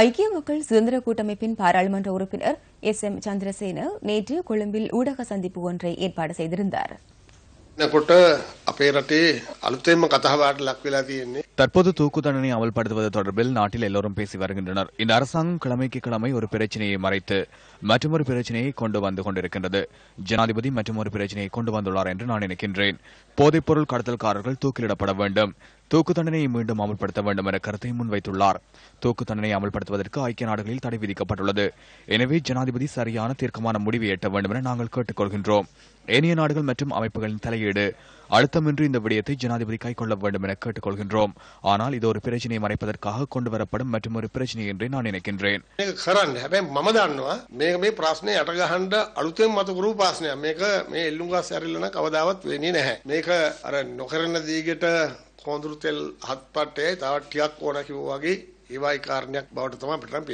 ஐக்கிய மக்கள் சுதந்திர கூட்டமைப்பின் பாராளுமன்ற உறுப்பினர் எஸ் எம் சந்திரசேன நேற்று கொழும்பில் ஊடக சந்திப்பு ஒன்றை ஏற்பாடு செய்திருந்தார் தற்போது தூக்கு தண்டனை அமல்படுத்துவது தொடர்பில் நாட்டில் எல்லோரும் பேசி வருகின்றனர் இந்த அரசாங்கம் கிழமைக்கு கிழமை ஒரு பிரச்சனையை மறைத்து மற்றொரு பிரச்சனையை கொண்டு வந்து கொண்டிருக்கின்றது ஜனாதிபதி மற்றொரு பிரச்சனையை கொண்டு வந்துள்ளார் என்று நான் நினைக்கின்றேன் போதைப்பொருள் கடத்தல்காரர்கள் தூக்கிலிடப்பட வேண்டும் தூக்கு தண்டனையை மீண்டும் அமல்படுத்த வேண்டும் என கருத்தை முன்வைத்துள்ளார் தூக்கு தண்டனை அமல்படுத்துவதற்கு ஐக்கிய நாடுகளில் தடை விதிக்கப்பட்டுள்ளது எனவே ஜனாதிபதி சரியான தீர்க்கமான முடிவை எட்ட வேண்டும் என நாங்கள் கேட்டுக்கொள்கின்றோம் ஏனைய நாடுகள் மற்றும் அமைப்புகளின் தலையீடு அழுத்தமின்றி இந்த விடயத்தை ஜனாதிபதி கைக்கொள்ள வேண்டும் என கேட்டுக்கொள்கின்றோம் ஆனால் இது ஒரு பிரச்சனையை மறைப்பதற்காக கொண்டு வரப்படும் மற்றும் ஒரு பிரச்சனை என்று நான் நினைக்கின்றேன் ඒක අර නොකරන දේකට කොඳුරු තෙල් හත්පටයයි තවත් ටිකක් ඕන කිව්වා වගේ ඒවයි කාරණයක් බවට තමයි අපිට නම්